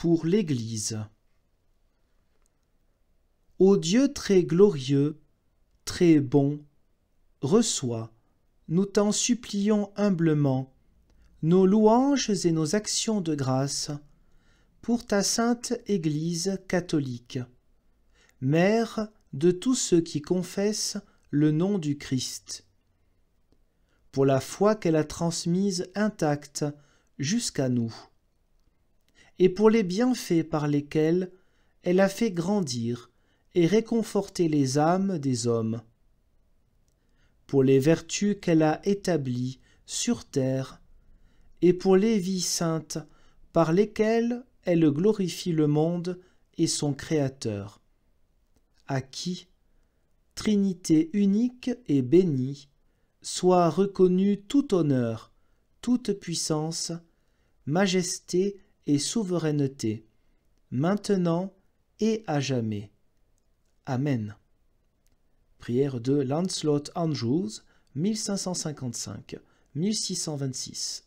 pour l'Église. Ô Dieu très glorieux, très bon, reçois, nous t'en supplions humblement, nos louanges et nos actions de grâce, pour ta sainte Église catholique, mère de tous ceux qui confessent le nom du Christ, pour la foi qu'elle a transmise intacte jusqu'à nous et pour les bienfaits par lesquels elle a fait grandir et réconforter les âmes des hommes, pour les vertus qu'elle a établies sur terre, et pour les vies saintes par lesquelles elle glorifie le monde et son Créateur, à qui, Trinité unique et bénie, soit reconnu tout honneur, toute puissance, majesté et souveraineté, maintenant et à jamais. Amen. Prière de Lancelot Andrews, 1555-1626.